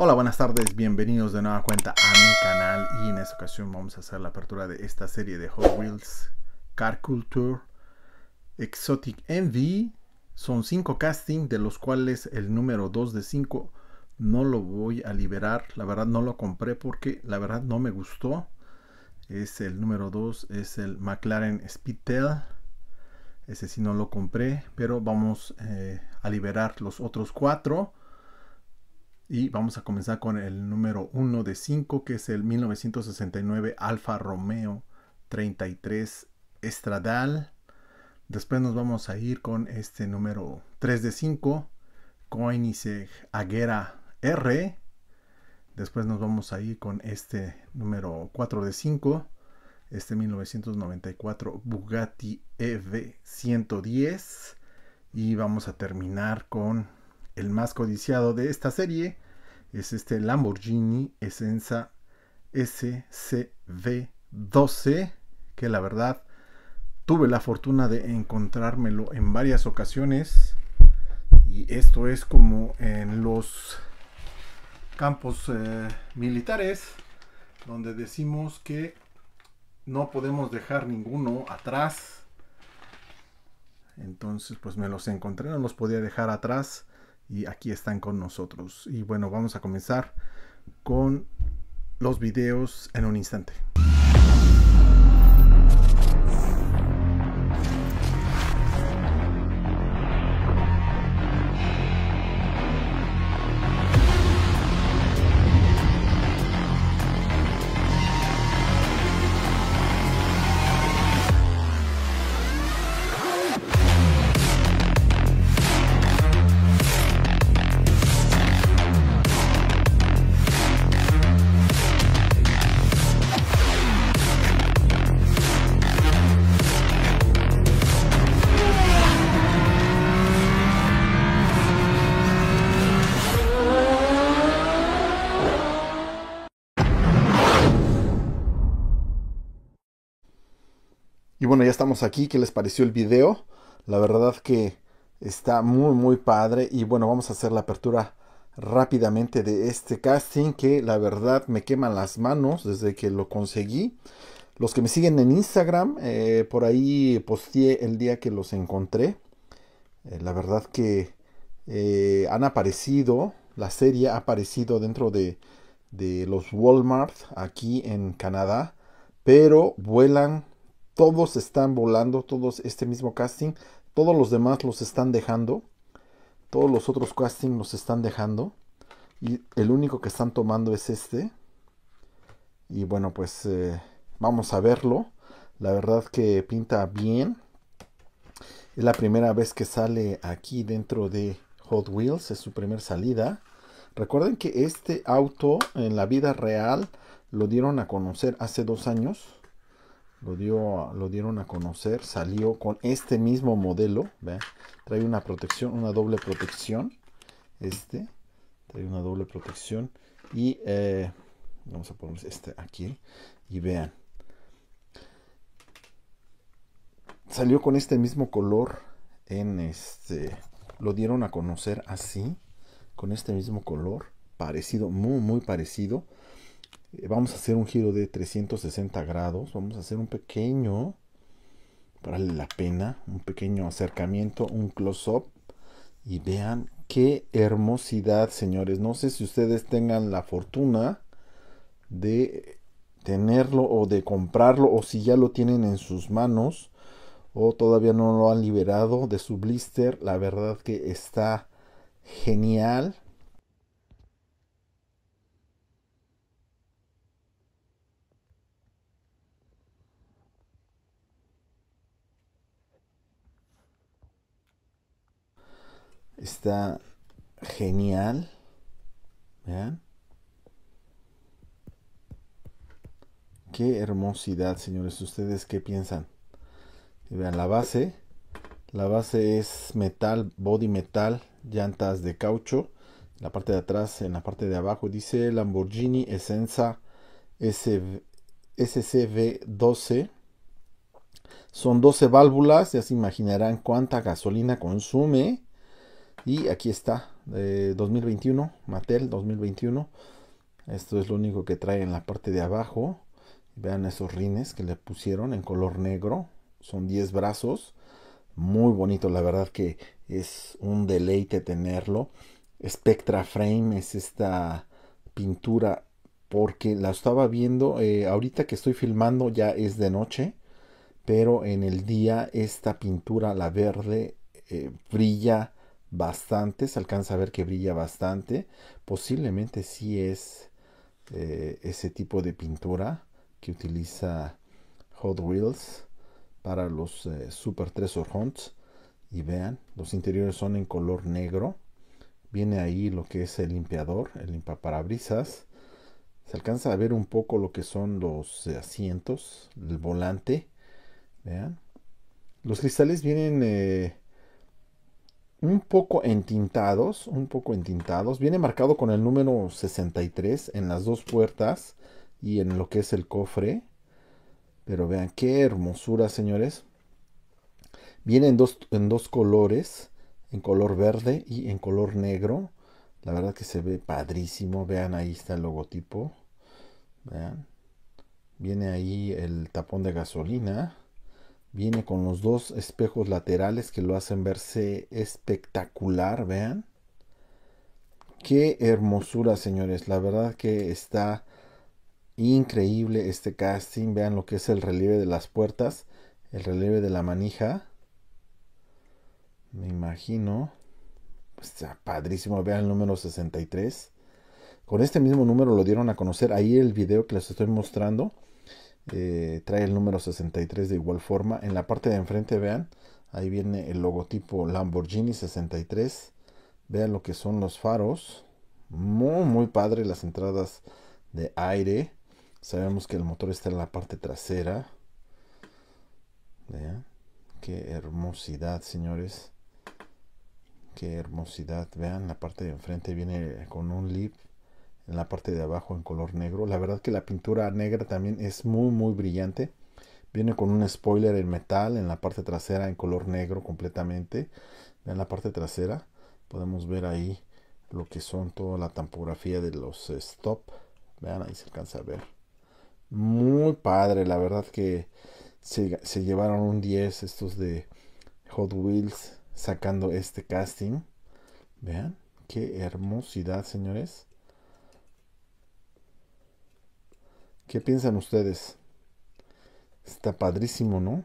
Hola, buenas tardes, bienvenidos de nueva cuenta a mi canal y en esta ocasión vamos a hacer la apertura de esta serie de Hot Wheels Car Culture Exotic Envy. Son 5 castings de los cuales el número 2 de 5 no lo voy a liberar. La verdad no lo compré porque la verdad no me gustó. Es el número 2, es el McLaren Speedtail. Ese sí no lo compré, pero vamos eh, a liberar los otros 4 y vamos a comenzar con el número 1 de 5, que es el 1969 Alfa Romeo 33 Estradal. Después nos vamos a ir con este número 3 de 5, Koenigsegg Aguera R. Después nos vamos a ir con este número 4 de 5, este 1994 Bugatti EV110. Y vamos a terminar con el más codiciado de esta serie, es este Lamborghini Essenza SCV12, que la verdad tuve la fortuna de encontrármelo en varias ocasiones. Y esto es como en los campos eh, militares, donde decimos que no podemos dejar ninguno atrás. Entonces, pues me los encontré, no los podía dejar atrás y aquí están con nosotros. Y bueno, vamos a comenzar con los videos en un instante. ya estamos aquí. ¿Qué les pareció el video? La verdad que está muy, muy padre. Y bueno, vamos a hacer la apertura rápidamente de este casting que la verdad me queman las manos desde que lo conseguí. Los que me siguen en Instagram, eh, por ahí posteé el día que los encontré. Eh, la verdad que eh, han aparecido, la serie ha aparecido dentro de los Walmart aquí en Canadá, pero vuelan todos están volando, todos este mismo casting, todos los demás los están dejando, todos los otros castings los están dejando y el único que están tomando es este. Y bueno, pues eh, vamos a verlo. La verdad que pinta bien. Es la primera vez que sale aquí dentro de Hot Wheels, es su primera salida. Recuerden que este auto en la vida real lo dieron a conocer hace dos años lo, dieron a conocer, salió con este mismo modelo, ¿ve? trae una protección, una doble protección, este, trae una doble protección y eh, vamos a poner este aquí y vean, salió con este mismo color en este, lo dieron a conocer así, con este mismo color, parecido, muy muy parecido, eh, vamos a hacer un giro de 360 grados, vamos a hacer un pequeño, vale la pena, un pequeño acercamiento, un close-up y vean qué hermosidad, señores. No sé si ustedes tengan la fortuna de tenerlo o de comprarlo o si ya lo tienen en sus manos o todavía no lo han liberado de su blister. La verdad que está genial Está genial. ¿Vean? Qué hermosidad, señores. ¿Ustedes qué piensan? Vean la base. La base es metal, body metal, llantas de caucho. la parte de atrás, en la parte de abajo, dice Lamborghini Essenza SCV12. Son 12 válvulas, ya se imaginarán cuánta gasolina consume. Y aquí está, ...de 2021, Mattel 2021. Esto es lo único que trae en la parte de abajo. Vean esos rines que le pusieron en color negro. Son 10 brazos. Muy bonito, la verdad que es un deleite tenerlo. Spectra Frame es esta pintura porque la estaba viendo eh, ahorita que estoy filmando ya es de noche pero en el día esta pintura la verde eh, brilla bastante, se alcanza a ver que brilla bastante. Posiblemente si es eh, ese tipo de pintura que utiliza Hot Wheels para los eh, Super Treasure Hunts. Y vean, los interiores son en color negro. Viene ahí lo que es el limpiador, el limpaparabrisas. Se alcanza a ver un poco lo que son los eh, asientos, el volante. Vean. Los cristales vienen un poco entintados, un poco entintados. Viene marcado con el número 63 en las dos puertas y en lo que es el cofre. Pero vean qué hermosura, señores. Viene en dos, colores, en color verde y en color negro. La verdad que se ve padrísimo. Vean, ahí está el logotipo. Vean. Viene ahí el tapón de gasolina. Viene con los dos espejos laterales que lo hacen verse espectacular, vean. Qué hermosura, señores. La verdad que está increíble este casting. Vean lo que es el relieve de las puertas, el relieve de la manija. Me imagino. Está padrísimo. Vean el número 63. Con este mismo número lo dieron a conocer. Ahí el video que les estoy mostrando eh, trae el número 63 de igual forma. En la parte de enfrente, vean, ahí viene el logotipo Lamborghini 63. Vean lo que son los faros. Muy, muy padre las entradas de aire. Sabemos que el motor está en la parte trasera. Vean, qué hermosidad, señores. Qué hermosidad. Vean, la parte de enfrente viene con un lip en la parte de abajo en color negro. La verdad que la pintura negra también es muy muy brillante. Viene con un spoiler en metal en la parte trasera en color negro completamente. En la parte trasera podemos ver ahí lo que son toda la tampografía de los eh, stop. Vean, ahí se alcanza a ver. Muy padre, la verdad que se, se llevaron un 10 estos de Hot Wheels sacando este casting. Vean, qué hermosidad, señores. ¿Qué piensan ustedes? Está padrísimo, ¿no?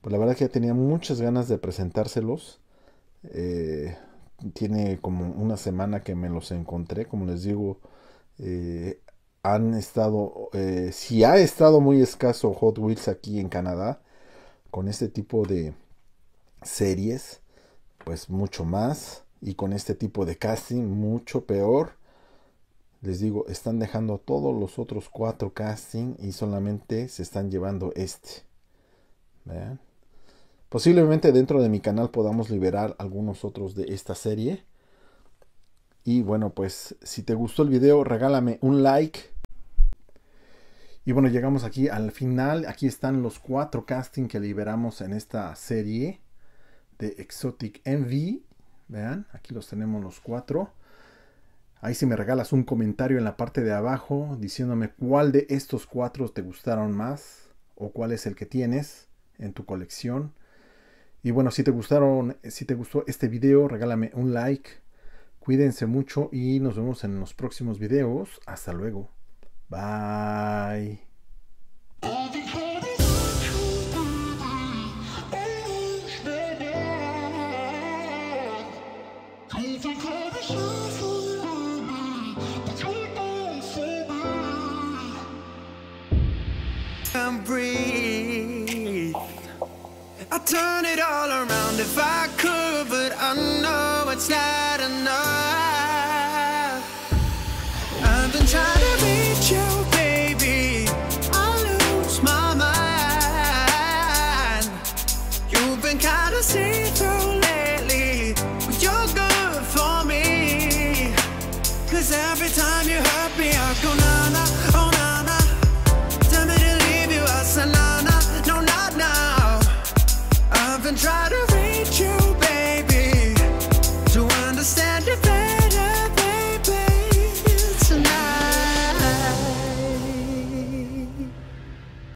Pues la verdad que ya tenía muchas ganas de presentárselos. Eh, tiene como una semana que me los encontré, como les digo, eh, han estado, eh, si ha estado muy escaso Hot Wheels aquí en Canadá, con este tipo de series, pues mucho más, y con este tipo de casting, mucho peor les digo, están dejando todos los otros cuatro casting y solamente se están llevando este. Posiblemente dentro de mi canal podamos liberar algunos otros de esta serie. Y bueno, pues si te gustó el video, regálame un like. Y bueno, llegamos aquí al final. Aquí están los cuatro castings que liberamos en esta serie de Exotic Envy. Vean, aquí los tenemos los cuatro. Ahí si me regalas un comentario en la parte de abajo diciéndome cuál de estos cuatro te gustaron más o cuál es el que tienes en tu colección. Y bueno, si te gustaron, si te gustó este video, regálame un like. Cuídense mucho y nos vemos en los próximos videos. Hasta luego. Bye. turn it all around if I could, but I know it's not enough. I've been trying to beat you, baby. I lose my mind. You've been kinda see through lately, but you're good for me. Cause every time you hurt me, I go na na.